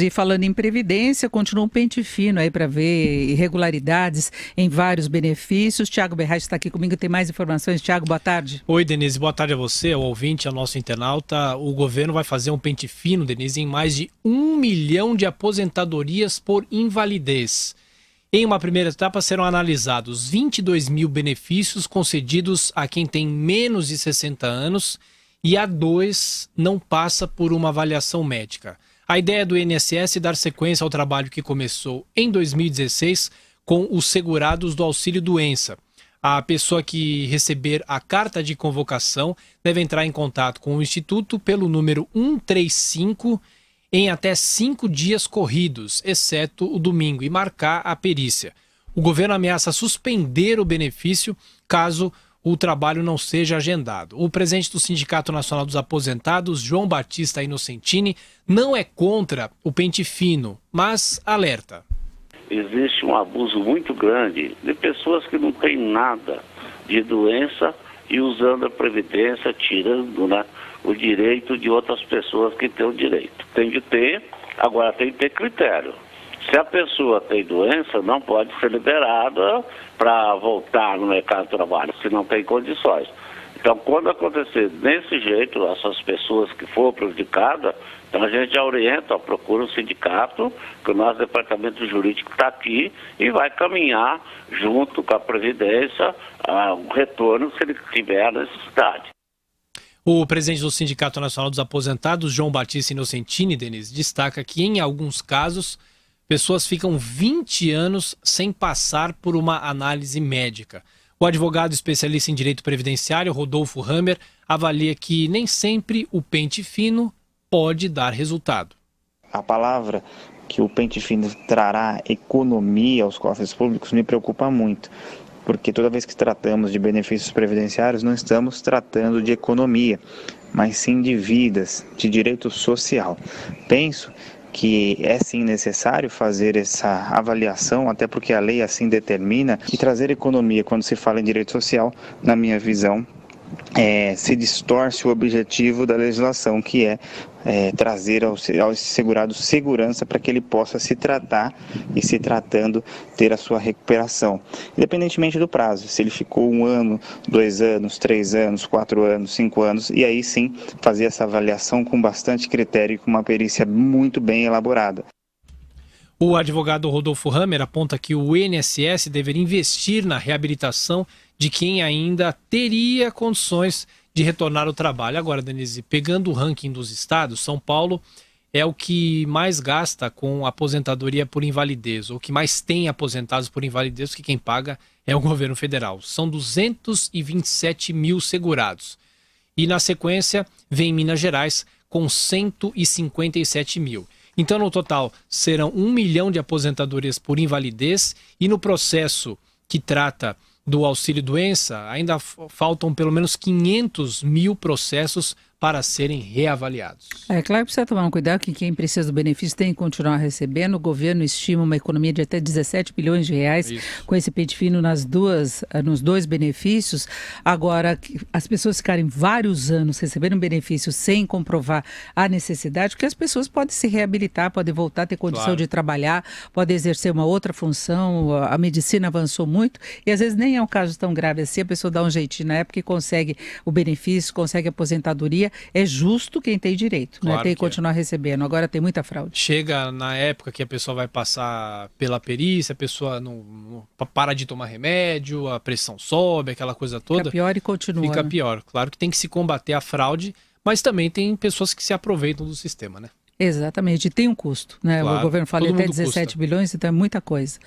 e falando em previdência, continua um pente fino aí para ver irregularidades em vários benefícios. Tiago Berraz está aqui comigo, tem mais informações. Tiago, boa tarde. Oi, Denise, boa tarde a você, ao ouvinte, ao nosso internauta. O governo vai fazer um pente fino, Denise, em mais de um milhão de aposentadorias por invalidez. Em uma primeira etapa serão analisados 22 mil benefícios concedidos a quem tem menos de 60 anos e a dois não passa por uma avaliação médica. A ideia do INSS é dar sequência ao trabalho que começou em 2016 com os segurados do auxílio doença. A pessoa que receber a carta de convocação deve entrar em contato com o Instituto pelo número 135 em até cinco dias corridos, exceto o domingo, e marcar a perícia. O governo ameaça suspender o benefício caso o trabalho não seja agendado. O presidente do Sindicato Nacional dos Aposentados, João Batista Inocentini, não é contra o pente fino, mas alerta. Existe um abuso muito grande de pessoas que não têm nada de doença e usando a Previdência, tirando né, o direito de outras pessoas que têm o direito. Tem de ter, agora tem que ter critério. Se a pessoa tem doença, não pode ser liberada para voltar no mercado de trabalho, se não tem condições. Então, quando acontecer desse jeito, essas pessoas que for prejudicadas, então a gente já orienta, procura o um sindicato, que o nosso departamento jurídico está aqui e vai caminhar junto com a Previdência ah, o retorno se ele tiver a necessidade. O presidente do Sindicato Nacional dos Aposentados, João Batista Inocentini, Denise, destaca que em alguns casos pessoas ficam 20 anos sem passar por uma análise médica. O advogado especialista em direito previdenciário, Rodolfo Hammer, avalia que nem sempre o pente fino pode dar resultado. A palavra que o pente fino trará economia aos cofres públicos me preocupa muito, porque toda vez que tratamos de benefícios previdenciários, não estamos tratando de economia, mas sim de vidas, de direito social. Penso que é sim necessário fazer essa avaliação, até porque a lei assim determina, e trazer economia quando se fala em direito social, na minha visão, é, se distorce o objetivo da legislação, que é, é trazer ao, ao segurado segurança para que ele possa se tratar e, se tratando, ter a sua recuperação, independentemente do prazo, se ele ficou um ano, dois anos, três anos, quatro anos, cinco anos, e aí sim fazer essa avaliação com bastante critério e com uma perícia muito bem elaborada. O advogado Rodolfo Hammer aponta que o INSS deveria investir na reabilitação de quem ainda teria condições de retornar ao trabalho. Agora, Denise, pegando o ranking dos estados, São Paulo é o que mais gasta com aposentadoria por invalidez, ou que mais tem aposentados por invalidez, que quem paga é o governo federal. São 227 mil segurados. E na sequência vem Minas Gerais com 157 mil. Então, no total, serão um milhão de aposentadorias por invalidez, e no processo que trata do auxílio-doença, ainda faltam pelo menos 500 mil processos para serem reavaliados. É claro que precisa tomar um cuidado que quem precisa do benefício tem que continuar recebendo. O governo estima uma economia de até 17 bilhões de reais Isso. com esse pente fino nas duas, eh, nos dois benefícios. Agora, as pessoas ficarem vários anos recebendo benefício sem comprovar a necessidade, porque as pessoas podem se reabilitar, podem voltar a ter condição claro. de trabalhar, podem exercer uma outra função. A medicina avançou muito e às vezes nem é um caso tão grave assim. A pessoa dá um jeitinho na época e consegue o benefício, consegue a aposentadoria é justo quem tem direito, né? claro né? Tem que, é. continuar é. recebendo. Agora tem muita fraude. Chega na época que a pessoa vai passar pela perícia, a pessoa não, não para de tomar remédio, a pressão sobe, aquela coisa toda. Fica pior e continua. Fica né? pior. Claro que tem que se combater a fraude, mas também tem pessoas que se aproveitam do sistema, né? Exatamente, tem um custo, né? Claro, o governo fala até 17 custa. bilhões, então é muita coisa.